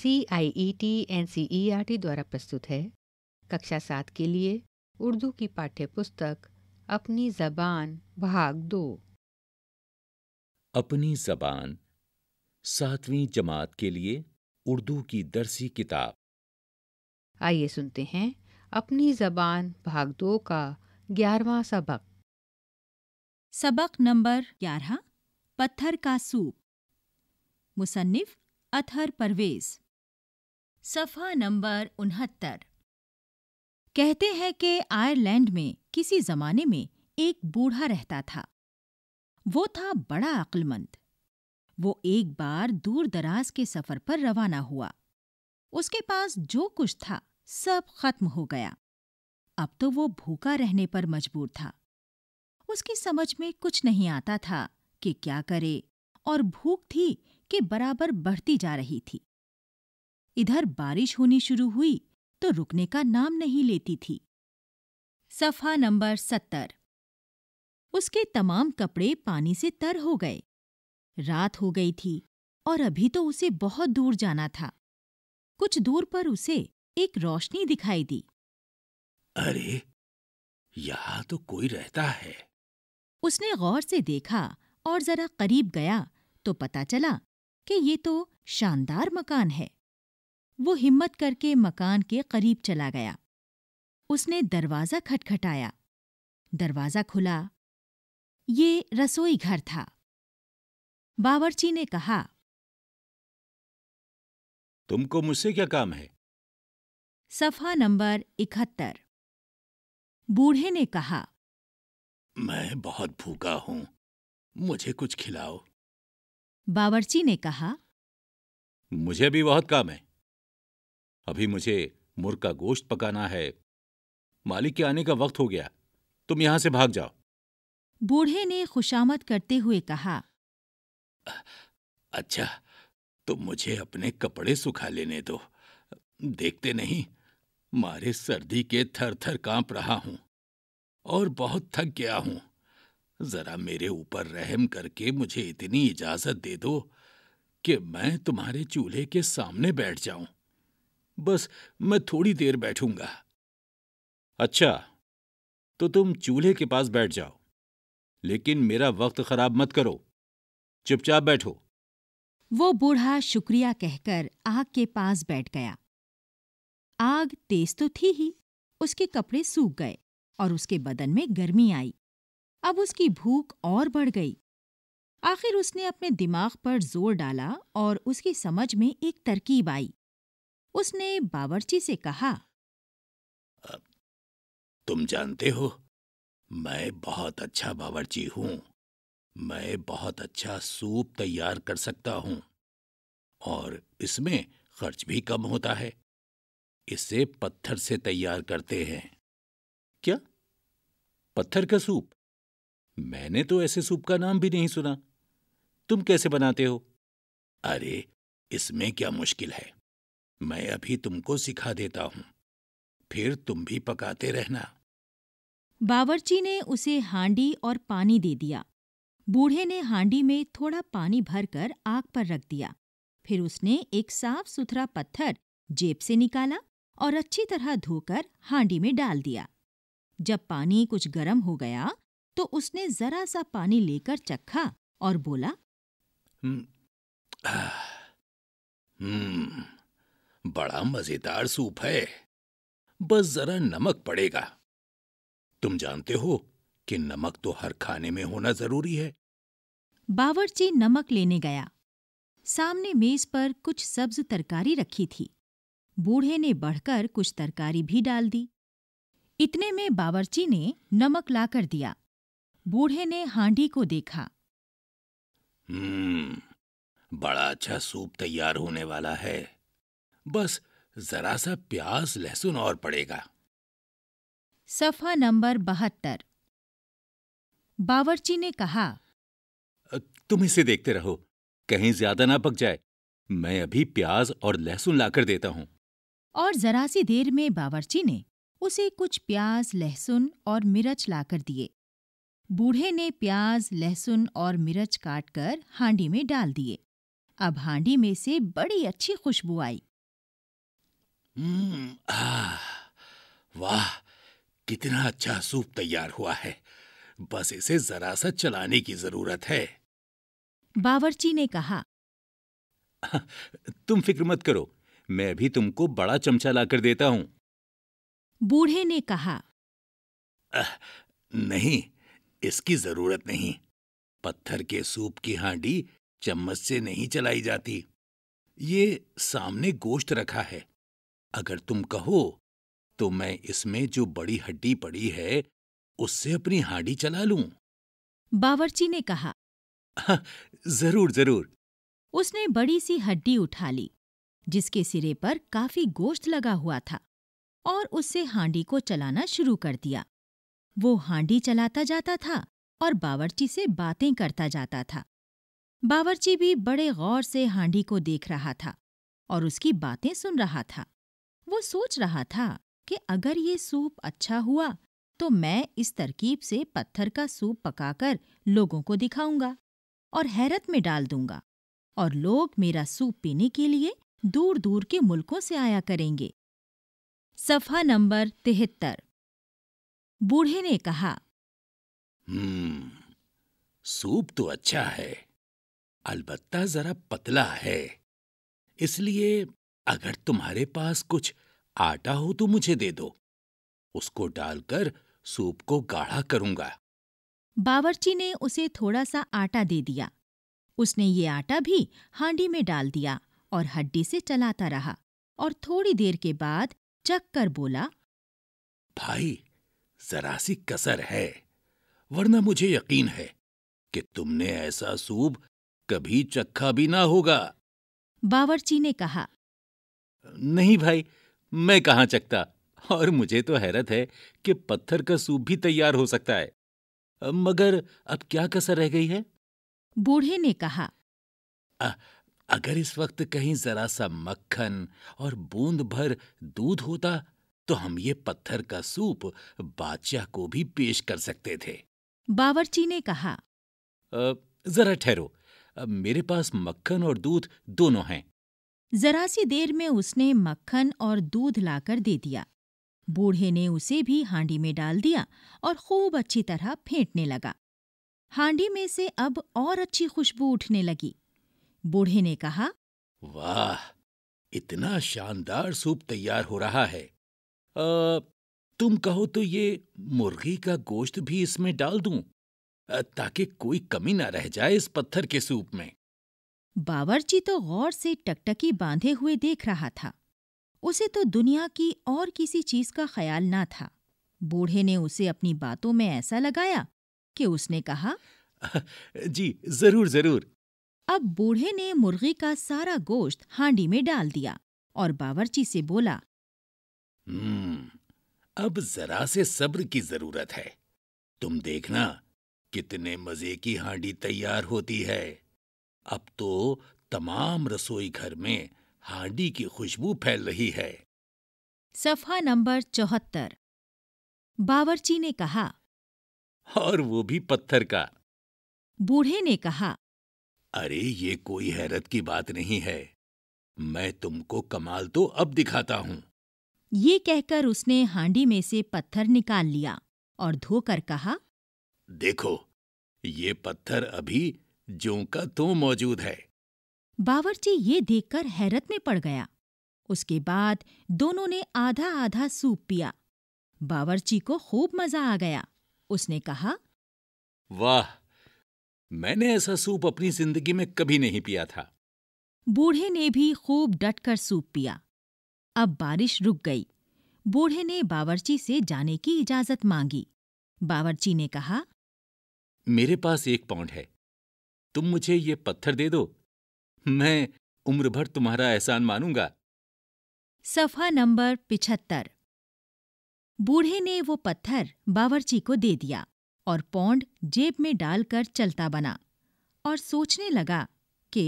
C I E T N C E R T द्वारा प्रस्तुत है कक्षा सात के लिए उर्दू की पाठ्य पुस्तक अपनी जबान भाग दो अपनी जबान सातवीं जमात के लिए उर्दू की दरसी किताब आइए सुनते हैं अपनी जबान भाग दो का ग्यारहवा सबक सबक नंबर ग्यारह पत्थर का सूप मुसन्फ अथहर परवेज सफ़ा नंबर उनहत्तर कहते हैं कि आयरलैंड में किसी ज़माने में एक बूढ़ा रहता था वो था बड़ा अक्लमंद वो एक बार दूर दराज के सफ़र पर रवाना हुआ उसके पास जो कुछ था सब खत्म हो गया अब तो वो भूखा रहने पर मजबूर था उसकी समझ में कुछ नहीं आता था कि क्या करे और भूख थी कि बराबर बढ़ती जा रही थी इधर बारिश होनी शुरू हुई तो रुकने का नाम नहीं लेती थी सफा नंबर सत्तर उसके तमाम कपड़े पानी से तर हो गए रात हो गई थी और अभी तो उसे बहुत दूर जाना था कुछ दूर पर उसे एक रोशनी दिखाई दी अरे यहाँ तो कोई रहता है उसने गौर से देखा और जरा करीब गया तो पता चला कि ये तो शानदार मकान है वो हिम्मत करके मकान के करीब चला गया उसने दरवाज़ा खटखटाया दरवाज़ा खुला ये रसोई घर था बावर्ची ने कहा तुमको मुझसे क्या काम है सफा नंबर इकहत्तर बूढ़े ने कहा मैं बहुत भूखा हूं मुझे कुछ खिलाओ बावर्ची ने कहा मुझे भी बहुत काम है अभी मुझे मुर का गोश्त पकाना है मालिक के आने का वक्त हो गया तुम यहां से भाग जाओ बूढ़े ने खुशामद करते हुए कहा अच्छा तुम तो मुझे अपने कपड़े सुखा लेने दो देखते नहीं मारे सर्दी के थर थर कांप रहा हूं और बहुत थक गया हूं जरा मेरे ऊपर रहम करके मुझे इतनी इजाजत दे दो कि मैं तुम्हारे चूल्हे के सामने बैठ जाऊं बस मैं थोड़ी देर बैठूंगा अच्छा तो तुम चूल्हे के पास बैठ जाओ लेकिन मेरा वक्त खराब मत करो चुपचाप बैठो वो बूढ़ा शुक्रिया कहकर आग के पास बैठ गया आग तेज तो थी ही उसके कपड़े सूख गए और उसके बदन में गर्मी आई अब उसकी भूख और बढ़ गई आखिर उसने अपने दिमाग पर जोर डाला और उसकी समझ में एक तरकीब आई उसने बावर्ची से कहा तुम जानते हो मैं बहुत अच्छा बावर्ची हूं मैं बहुत अच्छा सूप तैयार कर सकता हूं और इसमें खर्च भी कम होता है इसे पत्थर से तैयार करते हैं क्या पत्थर का सूप मैंने तो ऐसे सूप का नाम भी नहीं सुना तुम कैसे बनाते हो अरे इसमें क्या मुश्किल है मैं अभी तुमको सिखा देता हूँ फिर तुम भी पकाते रहना बावर्ची ने उसे हांडी और पानी दे दिया बूढ़े ने हांडी में थोड़ा पानी भरकर आग पर रख दिया फिर उसने एक साफ सुथरा पत्थर जेब से निकाला और अच्छी तरह धोकर हांडी में डाल दिया जब पानी कुछ गर्म हो गया तो उसने जरा सा पानी लेकर चखा और बोला हम्म, हम्म बड़ा मजेदार सूप है बस जरा नमक पड़ेगा तुम जानते हो कि नमक तो हर खाने में होना जरूरी है बावर्ची नमक लेने गया सामने मेज पर कुछ सब्ज तरकारी रखी थी बूढ़े ने बढ़कर कुछ तरकारी भी डाल दी इतने में बावर्ची ने नमक लाकर दिया बूढ़े ने हांडी को देखा हम्म बड़ा अच्छा सूप तैयार होने वाला है बस जरा सा प्याज लहसुन और पड़ेगा सफा नंबर बहत्तर बावर्ची ने कहा तुम इसे देखते रहो कहीं ज्यादा ना पक जाए मैं अभी प्याज और लहसुन लाकर देता हूँ और जरा सी देर में बावर्ची ने उसे कुछ प्याज लहसुन और मिर्च लाकर दिए बूढ़े ने प्याज लहसुन और मिर्च काटकर हांडी में डाल दिए अब हांडी में से बड़ी अच्छी खुशबू आई हम्म, वाह कितना अच्छा सूप तैयार हुआ है बस इसे जरा सा चलाने की जरूरत है बावर्ची ने कहा तुम फिक्र मत करो मैं भी तुमको बड़ा चमचा लाकर देता हूं बूढ़े ने कहा आ, नहीं इसकी जरूरत नहीं पत्थर के सूप की हांडी चम्मच से नहीं चलाई जाती ये सामने गोश्त रखा है अगर तुम कहो तो मैं इसमें जो बड़ी हड्डी पड़ी है उससे अपनी हाडी चला लूं। बावर्ची ने कहा हाँ, जरूर जरूर उसने बड़ी सी हड्डी उठा ली जिसके सिरे पर काफी गोश्त लगा हुआ था और उससे हांडी को चलाना शुरू कर दिया वो हांडी चलाता जाता था और बावर्ची से बातें करता जाता था बावर्ची भी बड़े गौर से हांडी को देख रहा था और उसकी बातें सुन रहा था वो सोच रहा था कि अगर ये सूप अच्छा हुआ तो मैं इस तरकीब से पत्थर का सूप पकाकर लोगों को दिखाऊंगा और हैरत में डाल दूंगा और लोग मेरा सूप पीने के लिए दूर दूर के मुल्कों से आया करेंगे सफा नंबर तिहत्तर बूढ़े ने कहा हम्म, सूप तो अच्छा है अलबत्ता जरा पतला है इसलिए अगर तुम्हारे पास कुछ आटा हो तो मुझे दे दो उसको डालकर सूप को गाढ़ा करूंगा बावर्ची ने उसे थोड़ा सा आटा दे दिया उसने ये आटा भी हांडी में डाल दिया और हड्डी से चलाता रहा और थोड़ी देर के बाद चक कर बोला भाई जरा सी कसर है वरना मुझे यकीन है कि तुमने ऐसा सूप कभी चखा भी ना होगा बावर्ची ने कहा नहीं भाई मैं कहाँ चकता और मुझे तो हैरत है कि पत्थर का सूप भी तैयार हो सकता है मगर अब क्या कसर रह गई है बूढ़े ने कहा आ, अगर इस वक्त कहीं जरा सा मक्खन और बूंद भर दूध होता तो हम ये पत्थर का सूप बादशाह को भी पेश कर सकते थे बावरची ने कहा जरा ठहरो मेरे पास मक्खन और दूध दोनों हैं जरा सी देर में उसने मक्खन और दूध लाकर दे दिया बूढ़े ने उसे भी हांडी में डाल दिया और खूब अच्छी तरह फेंटने लगा हांडी में से अब और अच्छी खुशबू उठने लगी बूढ़े ने कहा वाह इतना शानदार सूप तैयार हो रहा है आ, तुम कहो तो ये मुर्गी का गोश्त भी इसमें डाल दूं ताकि कोई कमी ना रह जाए इस पत्थर के सूप में बावर्ची तो गौर से टकटकी बांधे हुए देख रहा था उसे तो दुनिया की और किसी चीज का ख्याल ना था बूढ़े ने उसे अपनी बातों में ऐसा लगाया कि उसने कहा जी जरूर जरूर अब बूढ़े ने मुर्गी का सारा गोश्त हांडी में डाल दिया और बावर्ची से बोला हम्म, अब जरा से सब्र की जरूरत है तुम देखना कितने मजे की हांडी तैयार होती है अब तो तमाम रसोई घर में हांडी की खुशबू फैल रही है सफा नंबर चौहत्तर बावर्ची ने कहा और वो भी पत्थर का बूढ़े ने कहा अरे ये कोई हैरत की बात नहीं है मैं तुमको कमाल तो अब दिखाता हूँ ये कहकर उसने हांडी में से पत्थर निकाल लिया और धोकर कहा देखो ये पत्थर अभी जो का तो मौजूद है बावर्ची ये देखकर हैरत में पड़ गया उसके बाद दोनों ने आधा आधा सूप पिया बावर्ची को खूब मजा आ गया उसने कहा वाह मैंने ऐसा सूप अपनी जिंदगी में कभी नहीं पिया था बूढ़े ने भी खूब डटकर सूप पिया अब बारिश रुक गई बूढ़े ने बावर्ची से जाने की इजाजत मांगी बावर्ची ने कहा मेरे पास एक पाउंड है तुम मुझे ये पत्थर दे दो मैं उम्र भर तुम्हारा एहसान मानूंगा सफा नंबर पिछहत्तर बूढ़े ने वो पत्थर बावर्ची को दे दिया और पौंड जेब में डालकर चलता बना और सोचने लगा कि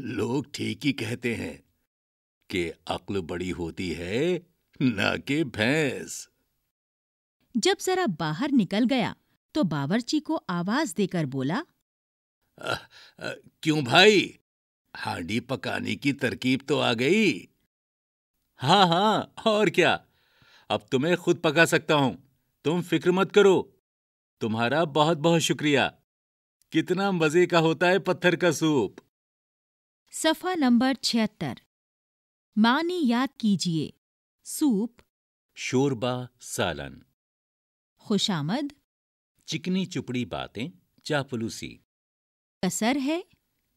लोग ठीक ही कहते हैं कि अक्ल बड़ी होती है ना कि भैंस जब जरा बाहर निकल गया तो बावर्ची को आवाज देकर बोला क्यों भाई हांडी पकाने की तरकीब तो आ गई हाँ हाँ और क्या अब तुम्हें खुद पका सकता हूं तुम फिक्र मत करो तुम्हारा बहुत बहुत शुक्रिया कितना मजे का होता है पत्थर का सूप सफा नंबर छिहत्तर माँ ने याद कीजिए सूप शोरबा सालन खुशामद चिकनी चुपड़ी बातें चापलूसी कसर है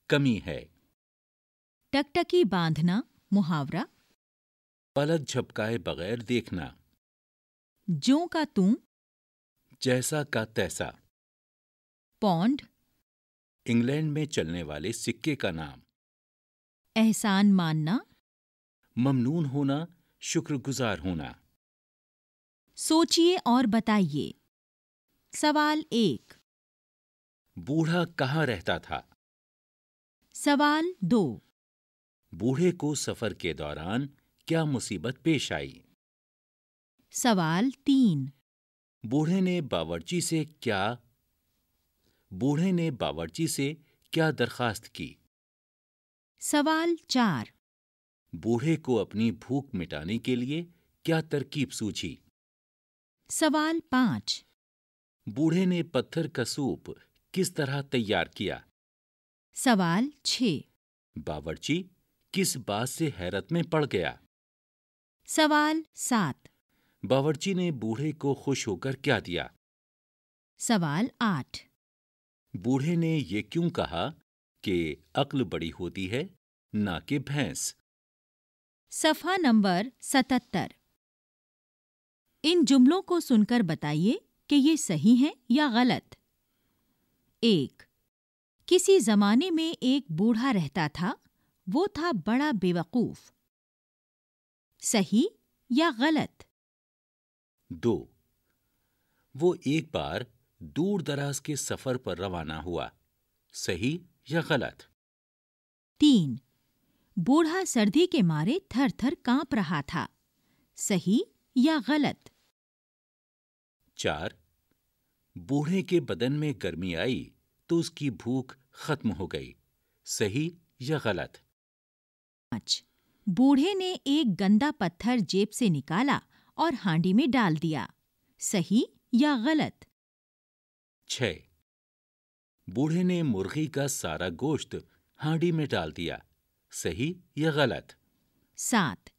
कमी है टकटकी बांधना मुहावरा पलक झपकाए बगैर देखना जो का तू जैसा का तैसा पौंड इंग्लैंड में चलने वाले सिक्के का नाम एहसान मानना ममनून होना शुक्रगुजार होना सोचिए और बताइए सवाल एक बूढ़ा कहाँ रहता था सवाल दो बूढ़े को सफर के दौरान क्या मुसीबत पेश आई सवाल तीन बूढ़े ने बावर्ची से क्या बूढ़े ने बावर्ची से क्या दरखास्त की सवाल चार बूढ़े को अपनी भूख मिटाने के लिए क्या तरकीब सूझी सवाल पांच बूढ़े ने पत्थर का सूप किस तरह तैयार किया सवाल छ बावर्ची किस बात से हैरत में पड़ गया सवाल सात बावर्ची ने बूढ़े को खुश होकर क्या दिया सवाल आठ बूढ़े ने ये क्यों कहा कि अक्ल बड़ी होती है ना कि भैंस सफा नंबर सतहत्तर इन जुमलों को सुनकर बताइए कि ये सही है या गलत एक किसी जमाने में एक बूढ़ा रहता था वो था बड़ा बेवकूफ सही या गलत दो वो एक बार दूर दराज के सफर पर रवाना हुआ सही या गलत तीन बूढ़ा सर्दी के मारे थर थर कांप रहा था सही या गलत चार बूढ़े के बदन में गर्मी आई तो उसकी भूख खत्म हो गई सही या गलत पांच बूढ़े ने एक गंदा पत्थर जेब से निकाला और हांडी में डाल दिया सही या गलत छ बूढ़े ने मुर्गी का सारा गोश्त हांडी में डाल दिया सही या गलत सात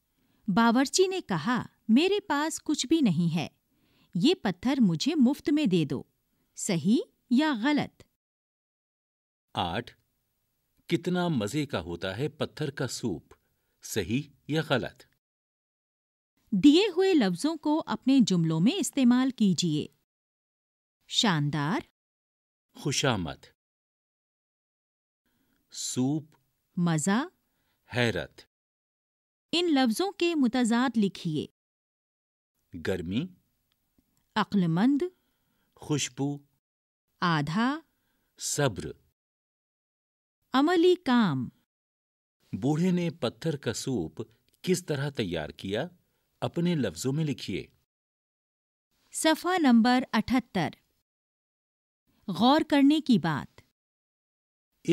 बावर्ची ने कहा मेरे पास कुछ भी नहीं है ये पत्थर मुझे मुफ्त में दे दो सही या गलत आठ कितना मजे का होता है पत्थर का सूप सही या गलत दिए हुए लफ्जों को अपने जुमलों में इस्तेमाल कीजिए शानदार खुशामद सूप मजा हैरत इन लफ्जों के मुतजाद लिखिए गर्मी अक्लमंद खुशबू आधा सब्र अमली काम बूढ़े ने पत्थर का सूप किस तरह तैयार किया अपने लफ्जों में लिखिए सफा नंबर अठहत्तर गौर करने की बात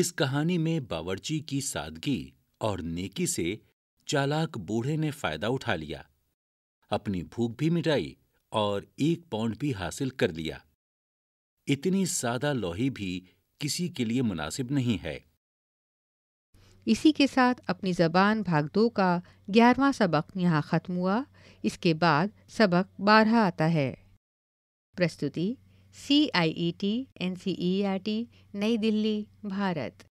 इस कहानी में बावर्ची की सादगी और नेकी से चालाक बूढ़े ने फायदा उठा लिया अपनी भूख भी मिटाई और एक पाउंड भी हासिल कर लिया इतनी सादा लोही भी किसी के लिए मुनासिब नहीं है इसी के साथ अपनी ज़बान भाग दो का ग्यारहवा सबक यहाँ ख़त्म हुआ इसके बाद सबक बारह आता है प्रस्तुति C I E T N C E R T नई दिल्ली भारत